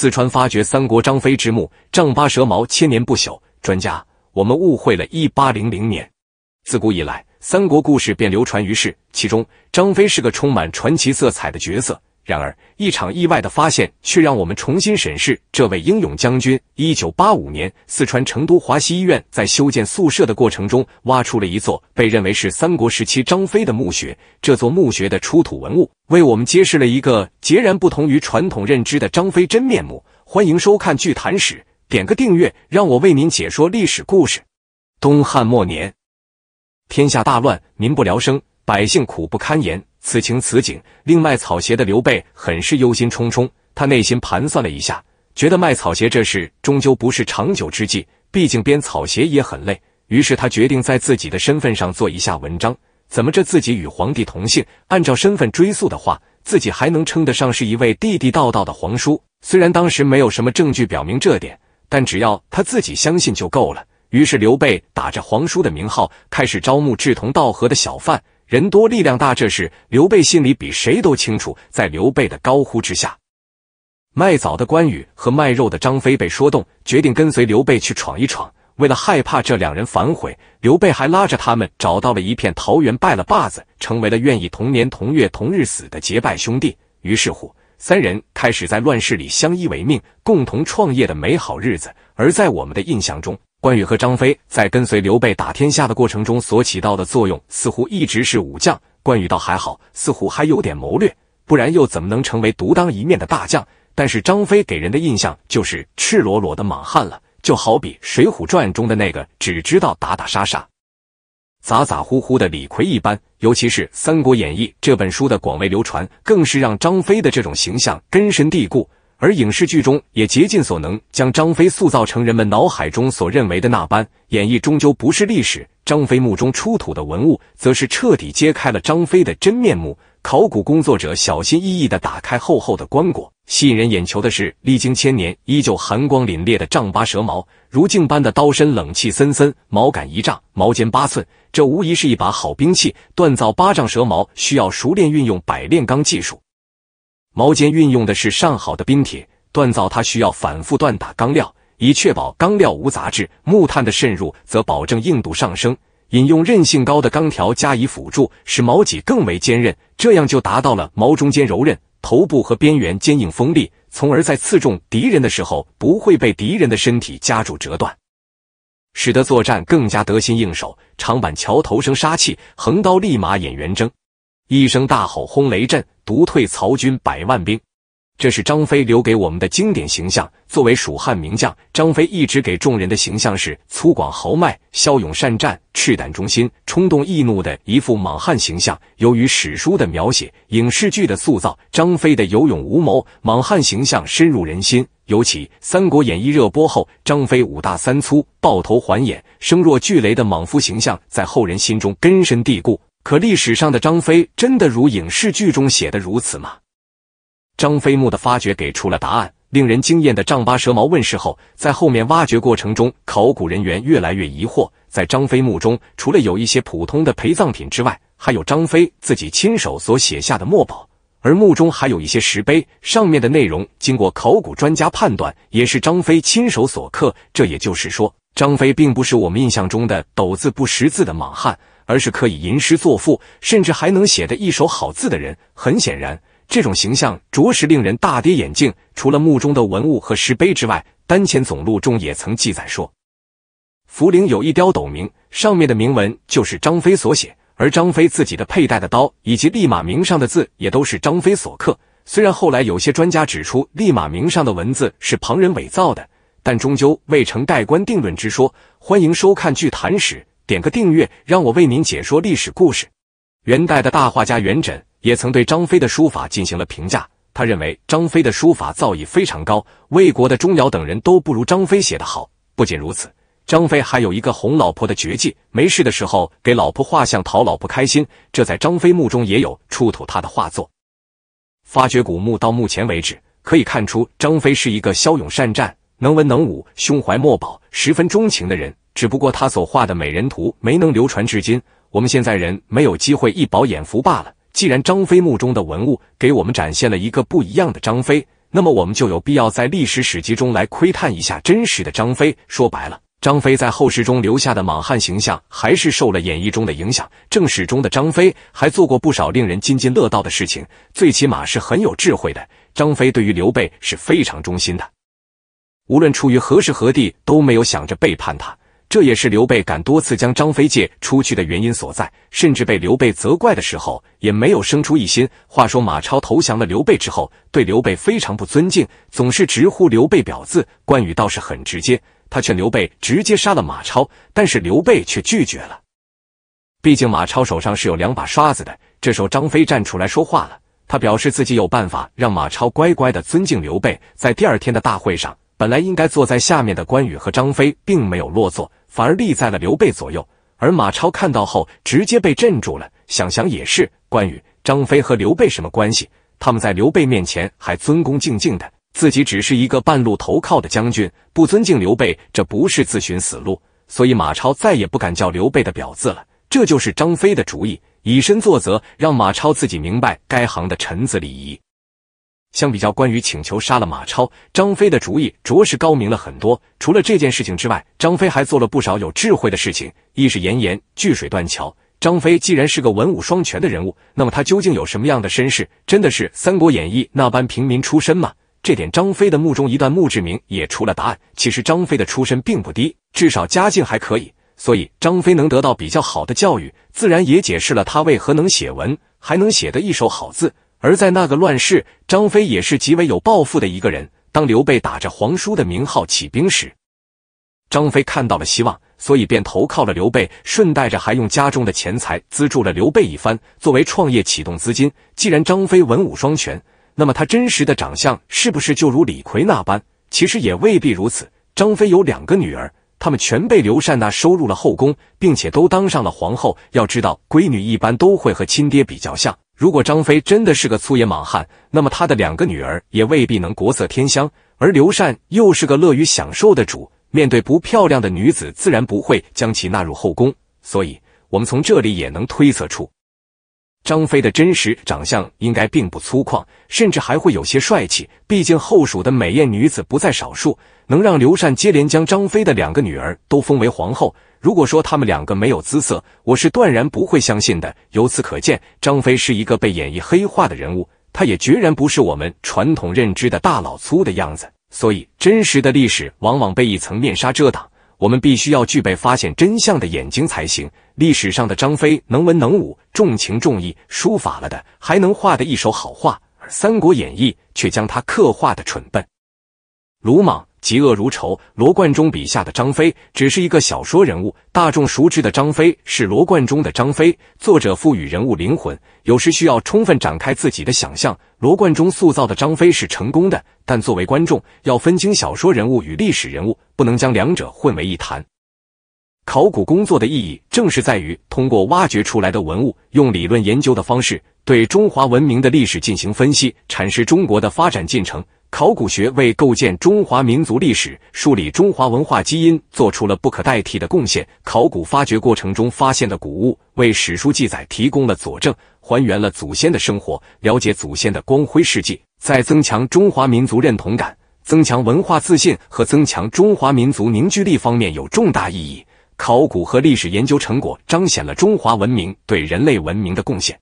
四川发掘三国张飞之墓，丈八蛇矛千年不朽。专家，我们误会了。一八零零年，自古以来，三国故事便流传于世，其中张飞是个充满传奇色彩的角色。然而，一场意外的发现却让我们重新审视这位英勇将军。一九八五年，四川成都华西医院在修建宿舍的过程中，挖出了一座被认为是三国时期张飞的墓穴。这座墓穴的出土文物，为我们揭示了一个截然不同于传统认知的张飞真面目。欢迎收看《剧谈史》，点个订阅，让我为您解说历史故事。东汉末年，天下大乱，民不聊生，百姓苦不堪言。此情此景，令卖草鞋的刘备很是忧心忡忡。他内心盘算了一下，觉得卖草鞋这事终究不是长久之计，毕竟编草鞋也很累。于是他决定在自己的身份上做一下文章。怎么着自己与皇帝同姓？按照身份追溯的话，自己还能称得上是一位地地道道的皇叔。虽然当时没有什么证据表明这点，但只要他自己相信就够了。于是刘备打着皇叔的名号，开始招募志同道合的小贩。人多力量大，这事刘备心里比谁都清楚。在刘备的高呼之下，卖枣的关羽和卖肉的张飞被说动，决定跟随刘备去闯一闯。为了害怕这两人反悔，刘备还拉着他们找到了一片桃园，拜了把子，成为了愿意同年同月同日死的结拜兄弟。于是乎，三人开始在乱世里相依为命，共同创业的美好日子。而在我们的印象中，关羽和张飞在跟随刘备打天下的过程中所起到的作用，似乎一直是武将。关羽倒还好，似乎还有点谋略，不然又怎么能成为独当一面的大将？但是张飞给人的印象就是赤裸裸的莽汉了，就好比《水浒传》中的那个只知道打打杀杀、咋咋呼呼的李逵一般。尤其是《三国演义》这本书的广为流传，更是让张飞的这种形象根深蒂固。而影视剧中也竭尽所能将张飞塑造成人们脑海中所认为的那般，演绎终究不是历史。张飞墓中出土的文物，则是彻底揭开了张飞的真面目。考古工作者小心翼翼地打开厚厚的棺椁，吸引人眼球的是历经千年依旧寒光凛冽的丈八蛇矛，如镜般的刀身，冷气森森，毛杆一丈，毛尖八寸，这无疑是一把好兵器。锻造八丈蛇矛需要熟练运用百炼钢技术。矛尖运用的是上好的冰铁锻造，它需要反复锻打钢料，以确保钢料无杂质；木炭的渗入则保证硬度上升。引用韧性高的钢条加以辅助，使矛脊更为坚韧，这样就达到了矛中间柔韧，头部和边缘坚硬锋利，从而在刺中敌人的时候不会被敌人的身体夹住折断，使得作战更加得心应手。长板桥头生杀气，横刀立马演圆睁。一声大吼，轰雷震，独退曹军百万兵。这是张飞留给我们的经典形象。作为蜀汉名将，张飞一直给众人的形象是粗犷豪迈、骁勇善战、赤胆忠心、冲动易怒的一副莽汉形象。由于史书的描写、影视剧的塑造，张飞的有勇无谋、莽汉形象深入人心。尤其《三国演义》热播后，张飞五大三粗、抱头还眼、声若巨雷的莽夫形象在后人心中根深蒂固。可历史上的张飞真的如影视剧中写的如此吗？张飞墓的发掘给出了答案。令人惊艳的丈八蛇矛问世后，在后面挖掘过程中，考古人员越来越疑惑。在张飞墓中，除了有一些普通的陪葬品之外，还有张飞自己亲手所写下的墨宝，而墓中还有一些石碑，上面的内容经过考古专家判断，也是张飞亲手所刻。这也就是说，张飞并不是我们印象中的斗字不识字的莽汉。而是可以吟诗作赋，甚至还能写得一手好字的人。很显然，这种形象着实令人大跌眼镜。除了墓中的文物和石碑之外，《丹前总录》中也曾记载说，福陵有一雕斗铭，上面的铭文就是张飞所写。而张飞自己的佩戴的刀以及立马铭上的字也都是张飞所刻。虽然后来有些专家指出立马铭上的文字是旁人伪造的，但终究未成盖棺定论之说。欢迎收看《剧谈史》。点个订阅，让我为您解说历史故事。元代的大画家元稹也曾对张飞的书法进行了评价，他认为张飞的书法造诣非常高，魏国的钟繇等人都不如张飞写的好。不仅如此，张飞还有一个哄老婆的绝技，没事的时候给老婆画像讨老婆开心，这在张飞墓中也有出土他的画作。发掘古墓到目前为止，可以看出张飞是一个骁勇善战、能文能武、胸怀墨宝、十分钟情的人。只不过他所画的美人图没能流传至今，我们现在人没有机会一饱眼福罢了。既然张飞墓中的文物给我们展现了一个不一样的张飞，那么我们就有必要在历史史籍中来窥探一下真实的张飞。说白了，张飞在后世中留下的莽汉形象还是受了演义中的影响。正史中的张飞还做过不少令人津津乐道的事情，最起码是很有智慧的。张飞对于刘备是非常忠心的，无论出于何时何地都没有想着背叛他。这也是刘备敢多次将张飞借出去的原因所在，甚至被刘备责怪的时候也没有生出一心。话说马超投降了刘备之后，对刘备非常不尊敬，总是直呼刘备表字。关羽倒是很直接，他劝刘备直接杀了马超，但是刘备却拒绝了，毕竟马超手上是有两把刷子的。这时候张飞站出来说话了，他表示自己有办法让马超乖乖的尊敬刘备。在第二天的大会上。本来应该坐在下面的关羽和张飞并没有落座，反而立在了刘备左右。而马超看到后，直接被镇住了。想想也是，关羽、张飞和刘备什么关系？他们在刘备面前还尊恭敬敬的，自己只是一个半路投靠的将军，不尊敬刘备，这不是自寻死路？所以马超再也不敢叫刘备的表字了。这就是张飞的主意，以身作则，让马超自己明白该行的臣子礼仪。相比较，关于请求杀了马超，张飞的主意着实高明了很多。除了这件事情之外，张飞还做了不少有智慧的事情，一是严颜拒水断桥。张飞既然是个文武双全的人物，那么他究竟有什么样的身世？真的是《三国演义》那般平民出身吗？这点张飞的墓中一段墓志铭也出了答案。其实张飞的出身并不低，至少家境还可以，所以张飞能得到比较好的教育，自然也解释了他为何能写文，还能写得一手好字。而在那个乱世，张飞也是极为有抱负的一个人。当刘备打着皇叔的名号起兵时，张飞看到了希望，所以便投靠了刘备，顺带着还用家中的钱财资助了刘备一番，作为创业启动资金。既然张飞文武双全，那么他真实的长相是不是就如李逵那般？其实也未必如此。张飞有两个女儿，他们全被刘禅那收入了后宫，并且都当上了皇后。要知道，闺女一般都会和亲爹比较像。如果张飞真的是个粗野莽汉，那么他的两个女儿也未必能国色天香。而刘禅又是个乐于享受的主，面对不漂亮的女子，自然不会将其纳入后宫。所以，我们从这里也能推测出，张飞的真实长相应该并不粗犷，甚至还会有些帅气。毕竟后蜀的美艳女子不在少数。能让刘禅接连将张飞的两个女儿都封为皇后。如果说他们两个没有姿色，我是断然不会相信的。由此可见，张飞是一个被演绎黑化的人物，他也决然不是我们传统认知的大老粗的样子。所以，真实的历史往往被一层面纱遮挡，我们必须要具备发现真相的眼睛才行。历史上的张飞能文能武，重情重义，书法了的还能画的一手好画，而《三国演义》却将他刻画的蠢笨、鲁莽。嫉恶如仇，罗贯中笔下的张飞只是一个小说人物。大众熟知的张飞是罗贯中的张飞。作者赋予人物灵魂，有时需要充分展开自己的想象。罗贯中塑造的张飞是成功的，但作为观众，要分清小说人物与历史人物，不能将两者混为一谈。考古工作的意义正是在于，通过挖掘出来的文物，用理论研究的方式，对中华文明的历史进行分析，阐释中国的发展进程。考古学为构建中华民族历史、梳理中华文化基因做出了不可代替的贡献。考古发掘过程中发现的古物，为史书记载提供了佐证，还原了祖先的生活，了解祖先的光辉事迹，在增强中华民族认同感、增强文化自信和增强中华民族凝聚力方面有重大意义。考古和历史研究成果彰显了中华文明对人类文明的贡献。